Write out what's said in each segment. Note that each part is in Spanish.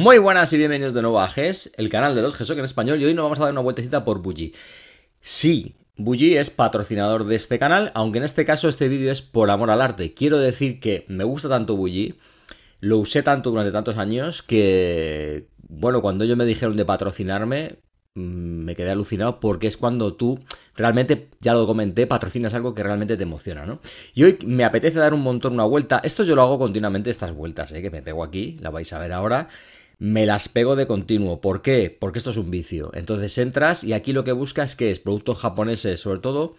Muy buenas y bienvenidos de nuevo a GES, el canal de los e que en español, y hoy nos vamos a dar una vueltecita por Bulli. Sí, Bulli es patrocinador de este canal, aunque en este caso este vídeo es por amor al arte. Quiero decir que me gusta tanto Bulli, lo usé tanto durante tantos años que, bueno, cuando ellos me dijeron de patrocinarme, mm, me quedé alucinado porque es cuando tú realmente, ya lo comenté, patrocinas algo que realmente te emociona, ¿no? Y hoy me apetece dar un montón una vuelta. Esto yo lo hago continuamente, estas vueltas, ¿eh? que me pego aquí, la vais a ver ahora me las pego de continuo. ¿Por qué? Porque esto es un vicio. Entonces entras y aquí lo que buscas que es productos japoneses, sobre todo,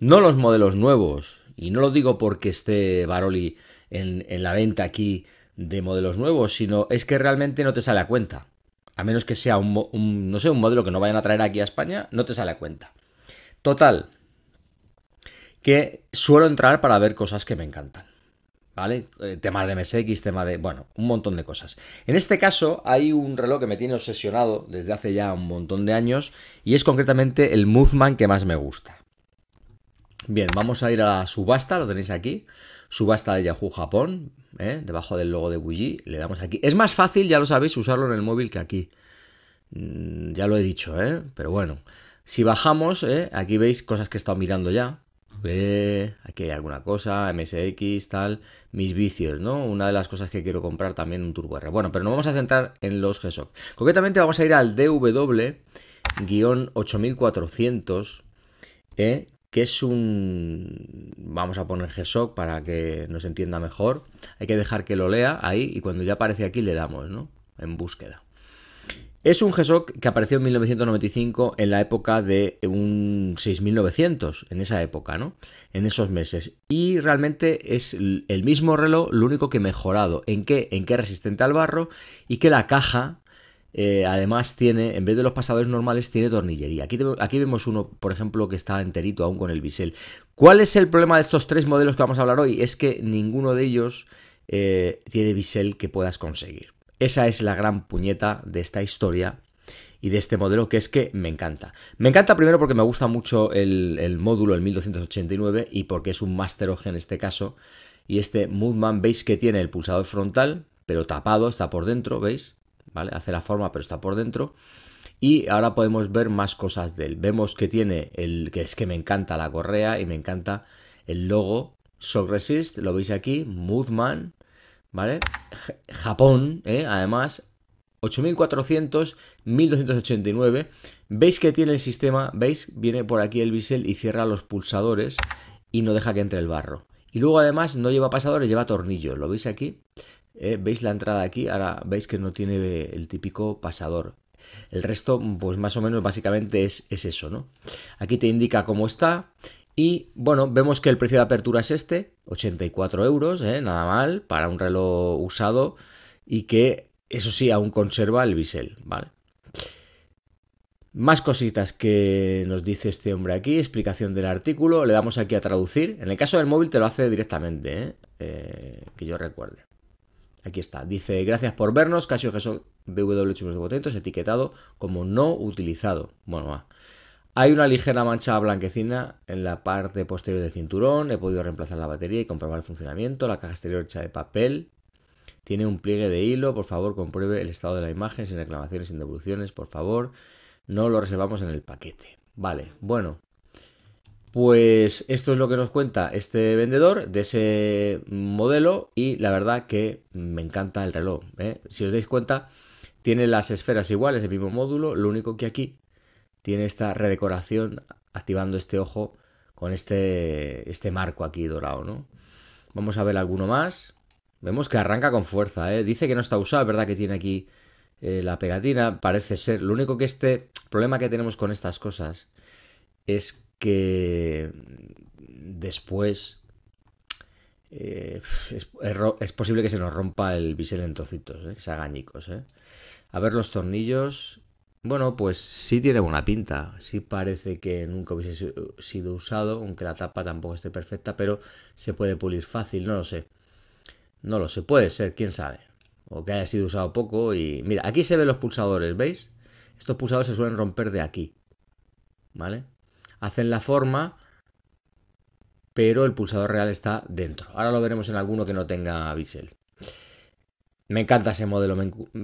no los modelos nuevos. Y no lo digo porque esté Baroli en, la venta aquí de modelos nuevos, sino es que realmente no te sale a cuenta. A menos que sea no un modelo que no vayan a traer aquí a España, no te sale a cuenta. Total, que suelo entrar para ver cosas que me encantan. ¿Vale? Eh, temas de MSX, tema de. Bueno, un montón de cosas. En este caso, hay un reloj que me tiene obsesionado desde hace ya un montón de años y es concretamente el Movement que más me gusta. Bien, vamos a ir a la subasta, lo tenéis aquí. Subasta de Yahoo Japón, ¿eh? debajo del logo de Bulli. Le damos aquí. Es más fácil, ya lo sabéis, usarlo en el móvil que aquí. Mm, ya lo he dicho, ¿eh? Pero bueno. Si bajamos, ¿eh? aquí veis cosas que he estado mirando ya aquí hay alguna cosa, MSX, tal, mis vicios, ¿no? Una de las cosas que quiero comprar también un Turbo R. Bueno, pero nos vamos a centrar en los GSOC. Concretamente vamos a ir al DW-8400, e, que es un... Vamos a poner GSOC para que nos entienda mejor. Hay que dejar que lo lea ahí y cuando ya aparece aquí le damos, ¿no? En búsqueda. Es un GSOC que apareció en 1995 en la época de un 6900, en esa época, ¿no? En esos meses. Y realmente es el mismo reloj, lo único que mejorado. ¿En qué? En que es resistente al barro y que la caja, eh, además, tiene, en vez de los pasadores normales, tiene tornillería. Aquí, aquí vemos uno, por ejemplo, que está enterito aún con el bisel. ¿Cuál es el problema de estos tres modelos que vamos a hablar hoy? Es que ninguno de ellos eh, tiene bisel que puedas conseguir. Esa es la gran puñeta de esta historia y de este modelo que es que me encanta. Me encanta primero porque me gusta mucho el, módulo, el 1289, y porque es un Master en este caso. Y este Moodman, veis que tiene el pulsador frontal, pero tapado, está por dentro, ¿veis? ¿Vale? Hace la forma, pero está por dentro. Y ahora podemos ver más cosas de él. Vemos que tiene el que es que me encanta la correa y me encanta el logo Shock Resist, lo veis aquí, Moodman, ¿Vale? Japón, ¿eh? además, 8400, 1289. Veis que tiene el sistema, veis, viene por aquí el bisel y cierra los pulsadores y no deja que entre el barro. Y luego además no lleva pasadores, lleva tornillos, ¿lo veis aquí? ¿Eh? ¿Veis la entrada aquí? Ahora veis que no tiene el típico pasador. El resto, pues más o menos básicamente es, es eso, ¿no? Aquí te indica cómo está y bueno, vemos que el precio de apertura es este, 84 euros, ¿eh? nada mal, para un reloj usado y que, eso sí, aún conserva el bisel, ¿vale? Más cositas que nos dice este hombre aquí, explicación del artículo, le damos aquí a traducir. En el caso del móvil te lo hace directamente, ¿eh? Eh, que yo recuerde. Aquí está, dice, gracias por vernos, Casio Jesús DW etiquetado como no utilizado. Bueno, va. Hay una ligera mancha blanquecina en la parte posterior del cinturón. He podido reemplazar la batería y comprobar el funcionamiento. La caja exterior hecha de papel. Tiene un pliegue de hilo. Por favor, compruebe el estado de la imagen sin reclamaciones, sin devoluciones. Por favor, no lo reservamos en el paquete. Vale, bueno. Pues esto es lo que nos cuenta este vendedor de ese modelo y la verdad que me encanta el reloj. ¿eh? Si os dais cuenta, tiene las esferas iguales, el mismo módulo, lo único que aquí tiene esta redecoración activando este ojo con este, este marco aquí dorado, ¿no? Vamos a ver alguno más. Vemos que arranca con fuerza, ¿eh? Dice que no está usado, verdad que tiene aquí eh, la pegatina, parece ser. Lo único que este problema que tenemos con estas cosas es que después eh, es, posible que se nos rompa el bisel en trocitos, que se hagan ¿eh? A ver los tornillos. Bueno, pues sí tiene buena pinta. Sí parece que nunca hubiese sido usado, aunque la tapa tampoco esté perfecta, pero se puede pulir fácil, no lo sé. No lo sé, puede ser, quién sabe. O que haya sido usado poco y... Mira, aquí se ven los pulsadores, ¿veis? Estos pulsadores se suelen romper de aquí. ¿Vale? Hacen la forma, pero el pulsador real está dentro. Ahora lo veremos en alguno que no tenga bisel. Me encanta ese modelo,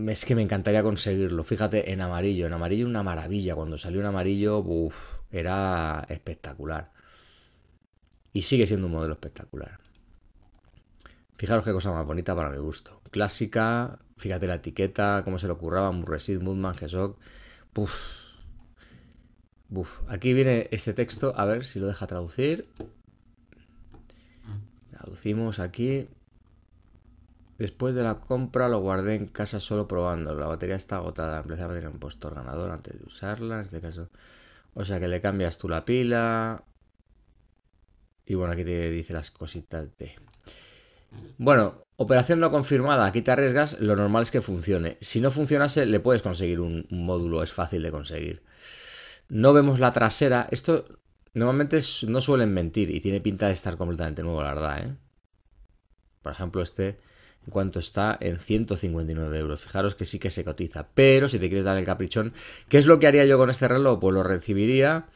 es que me encantaría conseguirlo. Fíjate, en amarillo, en amarillo una maravilla. Cuando salió en amarillo, uff, era espectacular. Y sigue siendo un modelo espectacular. Fijaros qué cosa más bonita para mi gusto. Clásica, fíjate la etiqueta, cómo se le ocurraba, Murresid, Mudman, Gesog. Aquí viene este texto, a ver si lo deja traducir. Traducimos aquí. Después de la compra lo guardé en casa solo probándolo. La batería está agotada. Empecé a tener un puesto ganador antes de usarla, en este caso. O sea que le cambias tú la pila. Y bueno, aquí te dice las cositas de... Bueno, operación no confirmada. Aquí te arriesgas. Lo normal es que funcione. Si no funcionase, le puedes conseguir un, módulo. Es fácil de conseguir. No vemos la trasera. Esto normalmente no suelen mentir. Y tiene pinta de estar completamente nuevo, la verdad. ¿eh? Por ejemplo, este cuánto está en 159 euros. Fijaros que sí que se cotiza, pero si te quieres dar el caprichón, ¿qué es lo que haría yo con este reloj? Pues lo recibiría,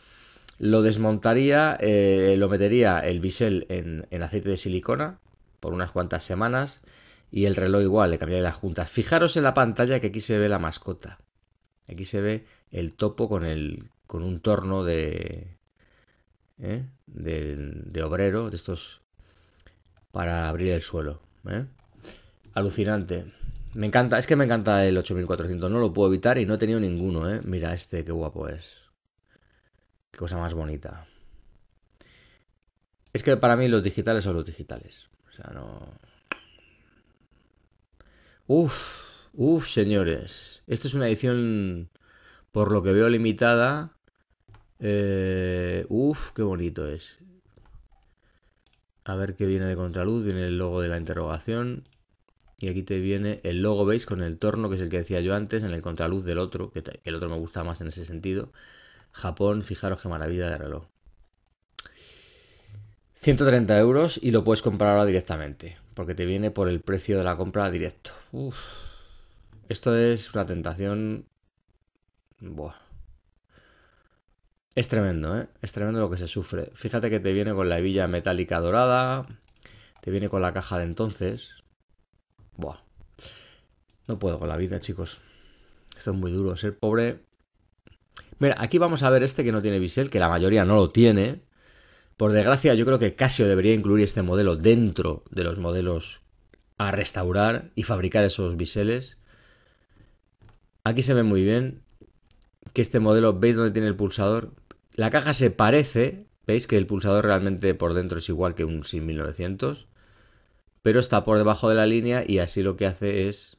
lo desmontaría, eh, lo metería el bisel en, aceite de silicona por unas cuantas semanas y el reloj igual, le cambiaría las juntas. Fijaros en la pantalla que aquí se ve la mascota. Aquí se ve el topo con, el, con un torno de, ¿eh? de, obrero, de estos, para abrir el suelo. ¿eh? Alucinante. Me encanta, es que me encanta el 8400, no lo puedo evitar y no he tenido ninguno, ¿eh? Mira este, qué guapo es. Qué cosa más bonita. Es que para mí los digitales son los digitales. O sea, no... Uf, uf, señores. Esta es una edición, por lo que veo, limitada. Eh, uf, qué bonito es. A ver qué viene de contraluz. Viene el logo de la interrogación y aquí te viene el logo, ¿veis? Con el torno, que es el que decía yo antes, en el contraluz del otro, que, el otro me gusta más en ese sentido. Japón, fijaros qué maravilla de reloj. 130 euros y lo puedes comprar ahora directamente, porque te viene por el precio de la compra directo. Esto es una tentación... Buah. Es tremendo, ¿eh? Es tremendo lo que se sufre. Fíjate que te viene con la hebilla metálica dorada, te viene con la caja de entonces, no puedo con la vida, chicos. Esto es muy duro. Ser pobre. Mira, aquí vamos a ver este que no tiene bisel, que la mayoría no lo tiene. Por desgracia, yo creo que casi debería incluir este modelo dentro de los modelos a restaurar y fabricar esos biseles. Aquí se ve muy bien que este modelo, ¿veis dónde tiene el pulsador? La caja se parece, veis que el pulsador realmente por dentro es igual que un SIM 1900 pero está por debajo de la línea y así lo que hace es...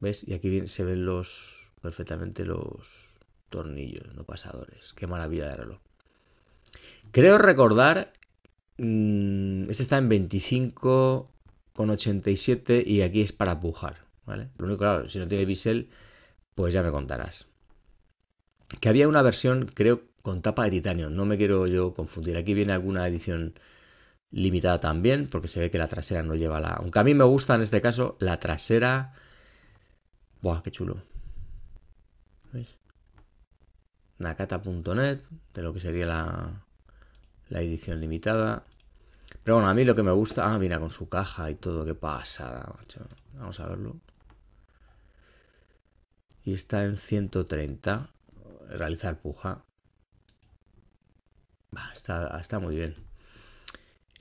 ¿Ves? Y aquí se ven los perfectamente los tornillos, no pasadores. Qué maravilla de reloj. Creo recordar... Mm, este está en 25,87 y aquí es para pujar, ¿vale? Lo único, claro, si no tiene bisel, pues ya me contarás. Que había una versión, creo, con tapa de titanio. No me quiero yo confundir. Aquí viene alguna edición limitada también, porque se ve que la trasera no lleva la... Aunque a mí me gusta en este caso la trasera... Buah, qué chulo. ¿Veis? Nakata.net, de lo que sería la, edición limitada. Pero bueno, a mí lo que me gusta... Ah, mira, con su caja y todo, qué pasada, macho. Vamos a verlo. Y está en 130. Realizar puja. está muy bien.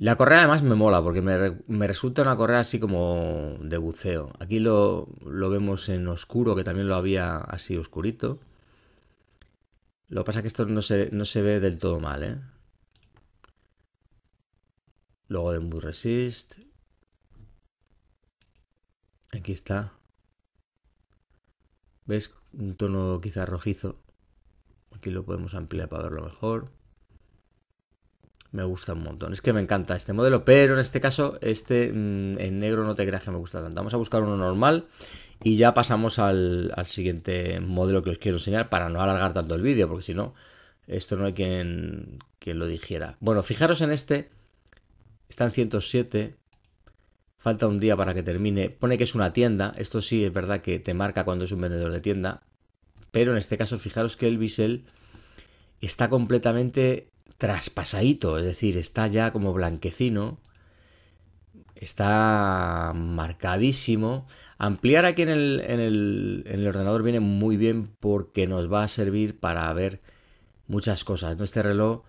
La correa además me mola porque me, resulta una correa así como de buceo. Aquí lo, vemos en oscuro, que también lo había así oscurito. Lo que pasa es que esto no se, ve del todo mal, ¿eh? Luego de Mood Resist. Aquí está. ¿Ves? Un tono quizá rojizo. Aquí lo podemos ampliar para verlo mejor me gusta un montón. Es que me encanta este modelo, pero en este caso, este mm, en negro no te creas que me gusta tanto. Vamos a buscar uno normal y ya pasamos al, al siguiente modelo que os quiero enseñar para no alargar tanto el vídeo, porque si no, esto no hay quien, quien lo dijera. Bueno, fijaros en este, está en 107, falta un día para que termine. Pone que es una tienda, esto sí es verdad que te marca cuando es un vendedor de tienda, pero en este caso fijaros que el bisel está completamente traspasadito, es decir, está ya como blanquecino, está marcadísimo. Ampliar aquí en el, ordenador viene muy bien porque nos va a servir para ver muchas cosas. ¿no? Este reloj,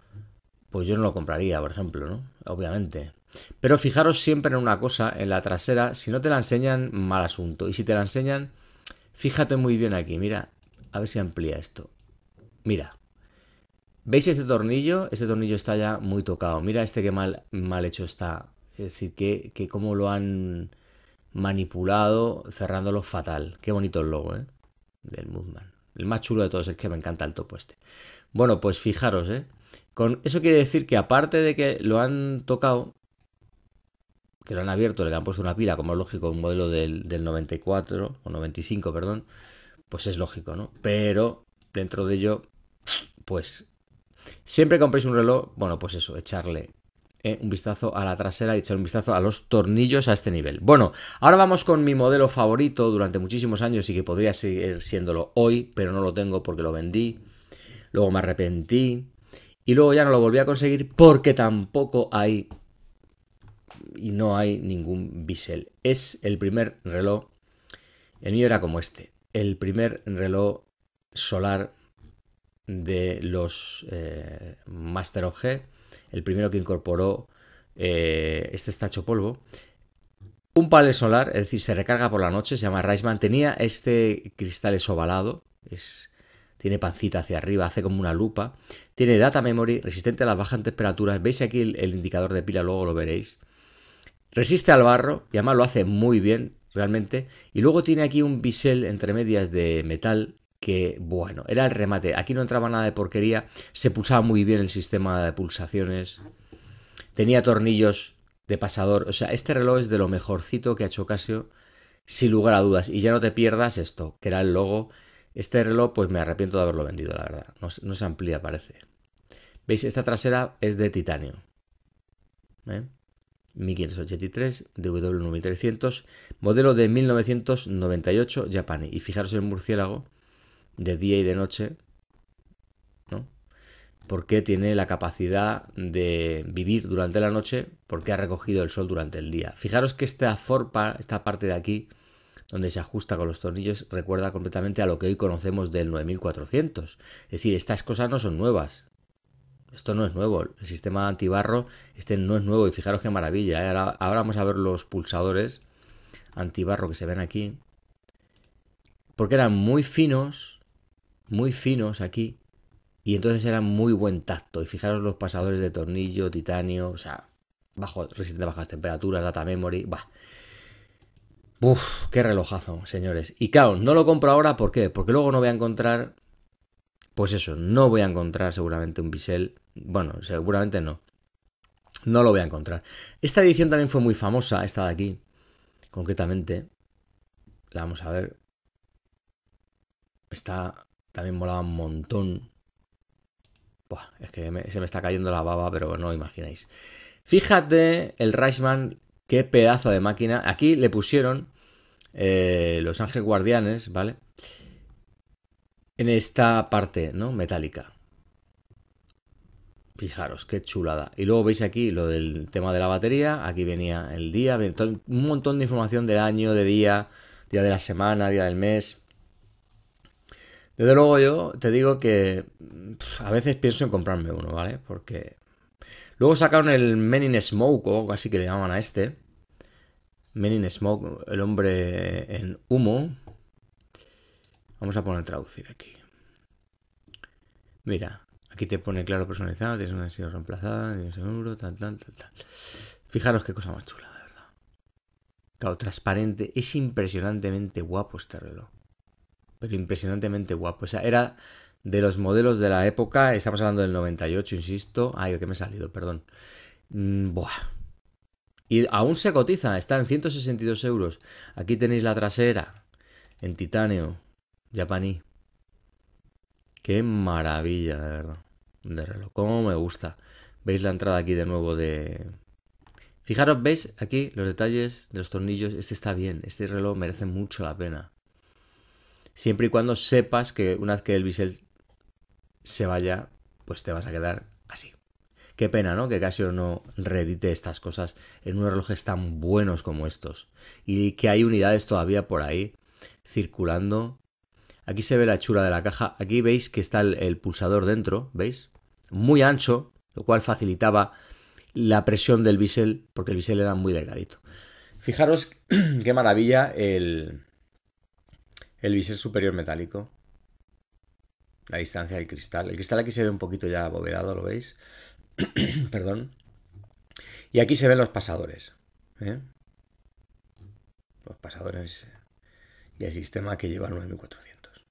pues yo no lo compraría, por ejemplo, ¿no? Obviamente. Pero fijaros siempre en una cosa, en la trasera, si no te la enseñan, mal asunto. Y si te la enseñan, fíjate muy bien aquí, mira, a ver si amplía esto. Mira, ¿Veis este tornillo? Este tornillo está ya muy tocado. Mira este que mal, mal hecho está. Es decir, que, que cómo lo han manipulado cerrándolo fatal. Qué bonito el logo, ¿eh? Del Moodman. El más chulo de todos es que me encanta el topo este. Bueno, pues fijaros, ¿eh? Con, eso quiere decir que aparte de que lo han tocado, que lo han abierto, le han puesto una pila, como es lógico, un modelo del, del 94 o 95, perdón, pues es lógico, ¿no? Pero dentro de ello, pues Siempre compréis un reloj, bueno, pues eso, echarle eh, un vistazo a la trasera y echar un vistazo a los tornillos a este nivel. Bueno, ahora vamos con mi modelo favorito durante muchísimos años y que podría seguir siéndolo hoy, pero no lo tengo porque lo vendí, luego me arrepentí y luego ya no lo volví a conseguir porque tampoco hay y no hay ningún bisel. Es el primer reloj, el mío era como este, el primer reloj solar de los eh, Master OG, el primero que incorporó eh, este estacho polvo. Un panel solar, es decir, se recarga por la noche, se llama Reisman, tenía este cristal es ovalado, es, tiene pancita hacia arriba, hace como una lupa, tiene data memory, resistente a las bajas temperaturas, veis aquí el, el indicador de pila, luego lo veréis. Resiste al barro y además lo hace muy bien, realmente. Y luego tiene aquí un bisel entre medias de metal que, bueno, era el remate. Aquí no entraba nada de porquería. Se pulsaba muy bien el sistema de pulsaciones. Tenía tornillos de pasador. O sea, este reloj es de lo mejorcito que ha hecho Casio, sin lugar a dudas. Y ya no te pierdas esto, que era el logo. Este reloj, pues me arrepiento de haberlo vendido, la verdad. No, se amplía, parece. ¿Veis? Esta trasera es de titanio. 1583, dw 1300 modelo de 1998, Japan. Y fijaros en el murciélago, de día y de noche, ¿no? Porque tiene la capacidad de vivir durante la noche porque ha recogido el sol durante el día. Fijaros que esta, forpa, esta parte de aquí, donde se ajusta con los tornillos, recuerda completamente a lo que hoy conocemos del 9400. Es decir, estas cosas no son nuevas. Esto no es nuevo. El sistema antibarro, este no es nuevo. Y fijaros qué maravilla. ¿eh? Ahora, ahora vamos a ver los pulsadores antibarro que se ven aquí. Porque eran muy finos muy finos aquí y entonces eran muy buen tacto. Y fijaros los pasadores de tornillo, titanio, o sea, bajo, resistente a bajas temperaturas, data memory, va Uf, qué relojazo, señores. Y claro, no lo compro ahora, ¿por qué? Porque luego no voy a encontrar, pues eso, no voy a encontrar seguramente un bisel. Bueno, seguramente no. No lo voy a encontrar. Esta edición también fue muy famosa, esta de aquí, concretamente. La vamos a ver. Está también molaba un montón. es que se me está cayendo la baba, pero no lo imagináis. Fíjate el Reichman, qué pedazo de máquina. Aquí le pusieron eh, los ángeles guardianes, ¿vale? En esta parte, ¿no? Metálica. Fijaros, qué chulada. Y luego veis aquí lo del tema de la batería. Aquí venía el día, un montón de información del año, de día, día de la semana, día del mes. Desde luego yo te digo que a veces pienso en comprarme uno, ¿vale? Porque luego sacaron el Men in Smoke o así que le llaman a este. Men in Smoke, el hombre en humo. Vamos a poner traducir aquí. Mira, aquí te pone claro personalizado, tienes una sido reemplazada, tienes seguro, tal, tal, tal, tal. Fijaros qué cosa más chula, de verdad. Claro, transparente. Es impresionantemente guapo este reloj pero impresionantemente guapo. O sea, era de los modelos de la época, estamos hablando del 98, insisto. Ay, que me he salido, perdón. Mm, buah. Y aún se cotiza, está en 162 euros. Aquí tenéis la trasera en titanio, japaní. Qué maravilla, de verdad. De reloj, cómo me gusta. Veis la entrada aquí de nuevo de... Fijaros, veis aquí los detalles de los tornillos. Este está bien, este reloj merece mucho la pena siempre y cuando sepas que una vez que el bisel se vaya, pues te vas a quedar así. Qué pena, ¿no? Que Casio no reedite estas cosas en unos relojes tan buenos como estos. Y que hay unidades todavía por ahí circulando. Aquí se ve la chula de la caja. Aquí veis que está el, el pulsador dentro, ¿veis? Muy ancho, lo cual facilitaba la presión del bisel, porque el bisel era muy delgadito. Fijaros qué maravilla el, el visor superior metálico. La distancia del cristal. El cristal aquí se ve un poquito ya abovedado, ¿lo veis? Perdón. Y aquí se ven los pasadores. ¿eh? Los pasadores y el sistema que lleva 9400.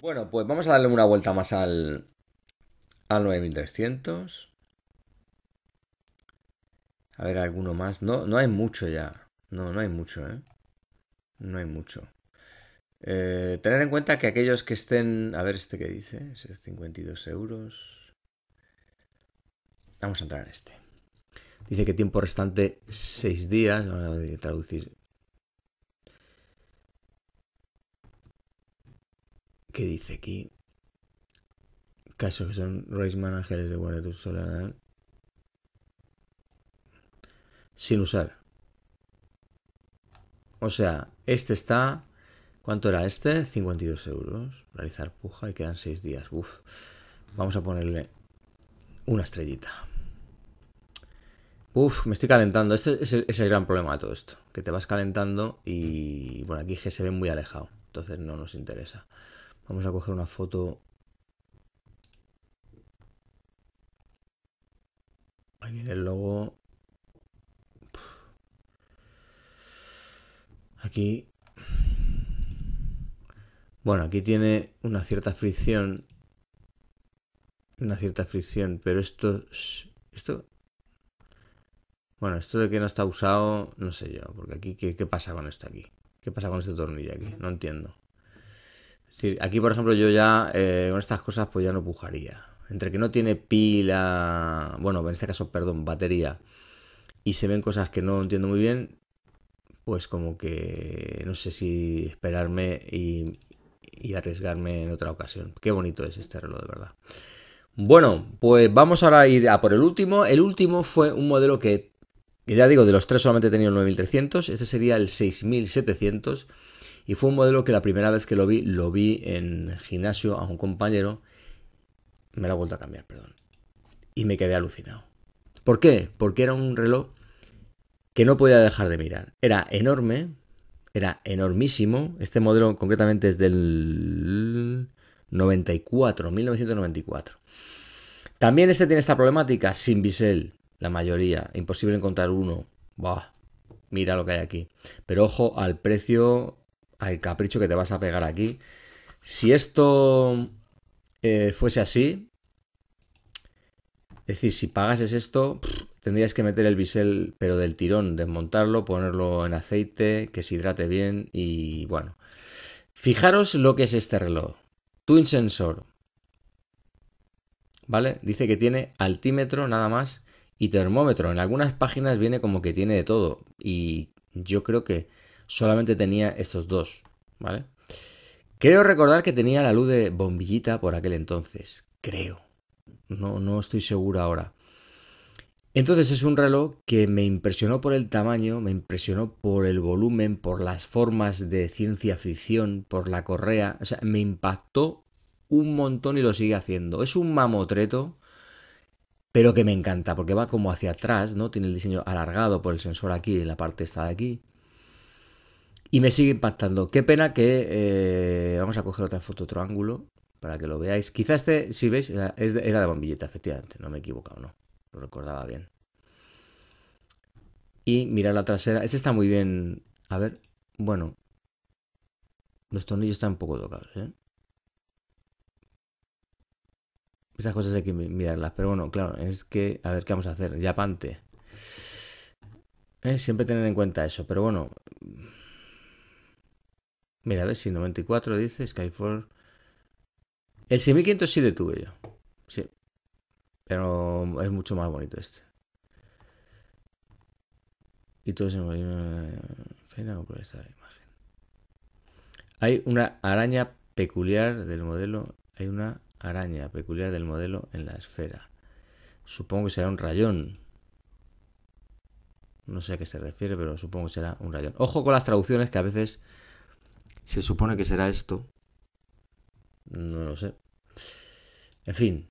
Bueno, pues vamos a darle una vuelta más al, al 9300. A ver, alguno más. No, no hay mucho ya. No, no hay mucho, ¿eh? No hay mucho. Eh, tener en cuenta que aquellos que estén. A ver, este que dice. Es 52 euros. Vamos a entrar en este. Dice que tiempo restante 6 días. Vamos a traducir. ¿Qué dice aquí? Caso que son race managers de guardia solar. Sin usar. O sea, este está... ¿Cuánto era este? 52 euros. Realizar puja y quedan 6 días. Uf. Vamos a ponerle una estrellita. Uf, me estoy calentando. Este es el, gran problema de todo esto. Que te vas calentando y... Bueno, aquí se ve muy alejado. Entonces no nos interesa. Vamos a coger una foto... Ahí viene el logo Aquí... Bueno, aquí tiene una cierta fricción. Una cierta fricción, pero esto... Esto... Bueno, esto de que no está usado, no sé yo, porque aquí, ¿qué, pasa con esto aquí? ¿Qué pasa con este tornillo aquí? No entiendo. Es decir, aquí, por ejemplo, yo ya eh, con estas cosas pues ya no pujaría. Entre que no tiene pila, bueno, en este caso, perdón, batería, y se ven cosas que no entiendo muy bien, pues como que no sé si esperarme y, arriesgarme en otra ocasión. Qué bonito es este reloj, de verdad. Bueno, pues vamos ahora a ir a por el último. El último fue un modelo que, ya digo, de los tres solamente he tenido el 9300. Este sería el 6700. Y fue un modelo que la primera vez que lo vi, lo vi en gimnasio a un compañero. Me lo he vuelto a cambiar, perdón. Y me quedé alucinado. ¿Por qué? Porque era un reloj que no podía dejar de mirar. Era enorme, era enormísimo. Este modelo concretamente es del 94, 1994. También este tiene esta problemática sin bisel, la mayoría. Imposible encontrar uno. mira lo que hay aquí. Pero ojo al precio, al capricho que te vas a pegar aquí. Si esto eh, fuese así, es decir, si pagases esto, Tendrías que meter el bisel, pero del tirón, desmontarlo, ponerlo en aceite, que se hidrate bien y bueno. Fijaros lo que es este reloj. Twin Sensor. ¿Vale? Dice que tiene altímetro nada más y termómetro. En algunas páginas viene como que tiene de todo. Y yo creo que solamente tenía estos dos. ¿Vale? Creo recordar que tenía la luz de bombillita por aquel entonces. Creo. No, no estoy seguro ahora. Entonces es un reloj que me impresionó por el tamaño, me impresionó por el volumen, por las formas de ciencia ficción, por la correa, o sea, me impactó un montón y lo sigue haciendo. Es un mamotreto, pero que me encanta, porque va como hacia atrás, ¿no? Tiene el diseño alargado por el sensor aquí, en la parte esta de aquí. Y me sigue impactando. Qué pena que... Eh, vamos a coger otra foto, otro ángulo, para que lo veáis. Quizá este, si veis, era de bombilleta, efectivamente, no me he equivocado, ¿no? lo recordaba bien. Y mira la trasera. Este está muy bien. A ver, bueno. Los tornillos están un poco tocados, ¿eh? Esas cosas hay que mirarlas. Pero bueno, claro, es que... A ver, ¿qué vamos a hacer? Yapante. Eh, siempre tener en cuenta eso. Pero bueno... Mira, a ver si 94 dice Skyfor. El 6500 sí de tuve yo. Sí, pero es mucho más bonito este. Y todo se me pena por esta imagen. Hay una araña peculiar del modelo. Hay una araña peculiar del modelo en la esfera. Supongo que será un rayón. No sé a qué se refiere, pero supongo que será un rayón. Ojo con las traducciones que a veces se supone que será esto. No lo sé. En fin,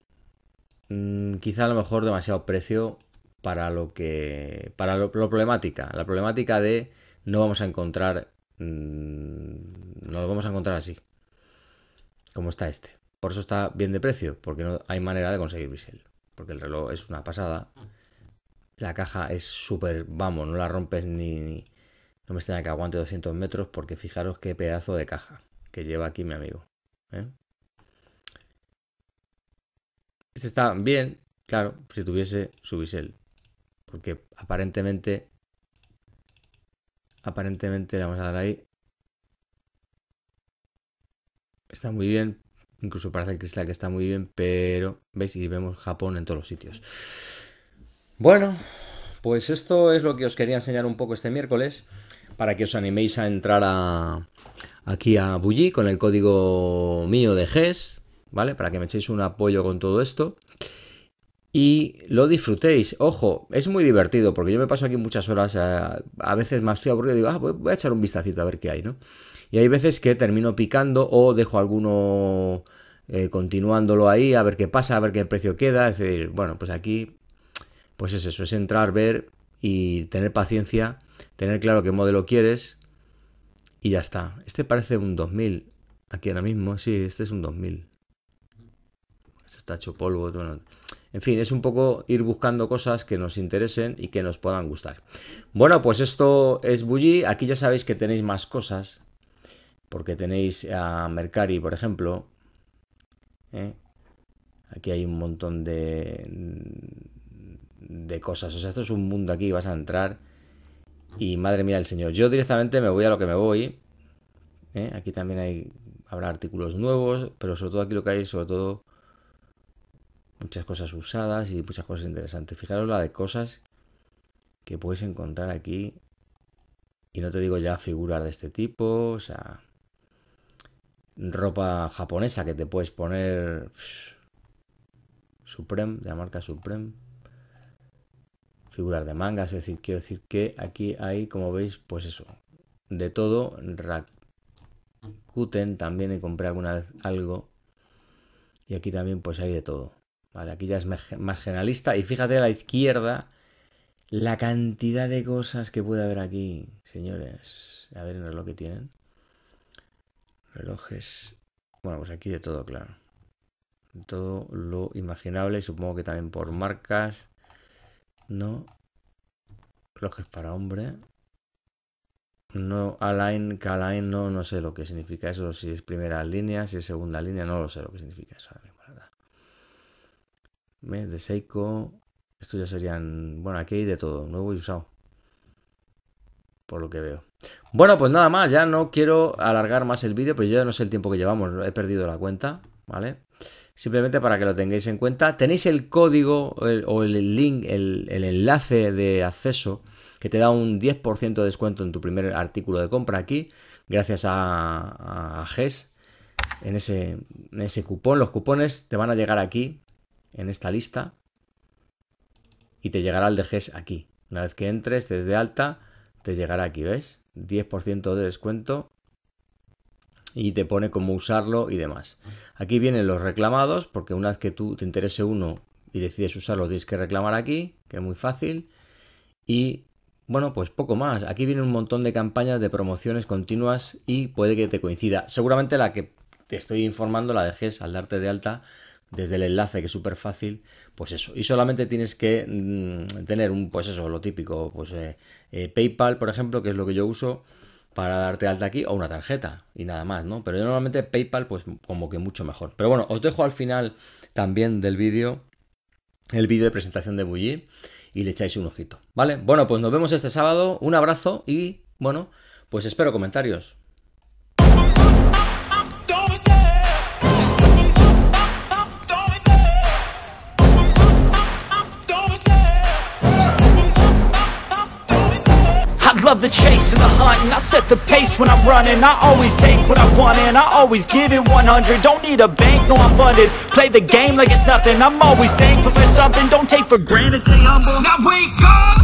Mm, quizá a lo mejor demasiado precio para lo que. para lo, problemática. La problemática de no vamos a encontrar. Mm, no lo vamos a encontrar así. Como está este. Por eso está bien de precio, porque no hay manera de conseguir bisel. Porque el reloj es una pasada. La caja es súper, vamos, no la rompes ni, no me tenga que aguante 200 metros porque fijaros qué pedazo de caja que lleva aquí mi amigo. ¿eh? Este está bien, claro, si tuviese su bisel, Porque aparentemente... Aparentemente vamos a dar ahí. Está muy bien. Incluso parece el cristal que está muy bien, pero... ¿Veis? Y vemos Japón en todos los sitios. Bueno, pues esto es lo que os quería enseñar un poco este miércoles para que os animéis a entrar aquí a Bully con el código mío de GES ¿vale? Para que me echéis un apoyo con todo esto y lo disfrutéis. Ojo, es muy divertido porque yo me paso aquí muchas horas, eh, a, veces más estoy aburrido digo, ah, voy, a echar un vistacito a ver qué hay, ¿no? Y hay veces que termino picando o dejo alguno eh, continuándolo ahí, a ver qué pasa, a ver qué precio queda. Es decir, bueno, pues aquí, pues es eso, es entrar, ver y tener paciencia, tener claro qué modelo quieres y ya está. Este parece un 2000, aquí ahora mismo, sí, este es un 2000 tacho polvo. Bueno. En fin, es un poco ir buscando cosas que nos interesen y que nos puedan gustar. Bueno, pues esto es Bulli. Aquí ya sabéis que tenéis más cosas, porque tenéis a Mercari, por ejemplo. ¿eh? Aquí hay un montón de, de cosas. O sea, esto es un mundo aquí, vas a entrar. Y madre mía, el señor. Yo directamente me voy a lo que me voy. ¿eh? Aquí también hay, habrá artículos nuevos, pero sobre todo aquí lo que hay, sobre todo muchas cosas usadas y muchas cosas interesantes. Fijaros la de cosas que puedes encontrar aquí. Y no te digo ya figuras de este tipo, o sea, ropa japonesa que te puedes poner Supreme, de la marca Supreme. Figuras de mangas, es decir, quiero decir que aquí hay, como veis, pues eso, de todo. Rakuten también he comprado alguna vez algo. Y aquí también pues hay de todo. Vale, aquí ya es más generalista. Y fíjate a la izquierda la cantidad de cosas que puede haber aquí, señores. A ver, no es lo que tienen. Relojes. Bueno, pues aquí de todo, claro. Todo lo imaginable. y Supongo que también por marcas. No. Relojes para hombre. No, align, caline, no, no sé lo que significa eso. Si es primera línea, si es segunda línea, no lo sé lo que significa eso de Seiko. esto ya serían. Bueno, aquí hay de todo, nuevo y usado. Por lo que veo. Bueno, pues nada más, ya no quiero alargar más el vídeo, pues ya no sé el tiempo que llevamos, he perdido la cuenta, ¿vale? Simplemente para que lo tengáis en cuenta. Tenéis el código o el link, el, enlace de acceso que te da un 10% de descuento en tu primer artículo de compra aquí, gracias a, a GES. En ese, en ese, cupón, los cupones te van a llegar aquí en esta lista y te llegará el dejes aquí. Una vez que entres desde alta, te llegará aquí, ¿ves? 10% de descuento y te pone cómo usarlo y demás. Aquí vienen los reclamados, porque una vez que tú te interese uno y decides usarlo, tienes que reclamar aquí, que es muy fácil. Y bueno, pues poco más. Aquí viene un montón de campañas de promociones continuas y puede que te coincida. Seguramente la que te estoy informando, la dejes al darte de alta, desde el enlace, que es súper fácil, pues eso. Y solamente tienes que mm, tener un, pues eso, lo típico, pues eh, eh, PayPal, por ejemplo, que es lo que yo uso para darte alta aquí, o una tarjeta, y nada más, ¿no? Pero yo normalmente PayPal, pues como que mucho mejor. Pero bueno, os dejo al final también del vídeo, el vídeo de presentación de Bulli, y le echáis un ojito, ¿vale? Bueno, pues nos vemos este sábado, un abrazo y, bueno, pues espero comentarios. love the chase and the hunt And I set the pace when I'm running I always take what I want and I always give it 100 Don't need a bank, no I'm funded Play the game like it's nothing I'm always thankful for something Don't take for granted, stay humble Now wake up!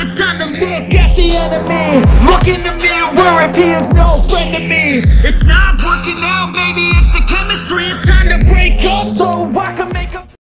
It's time to look at the enemy Look in the mirror if he is no friend to me It's not working out, maybe it's the chemistry It's time to break up so I can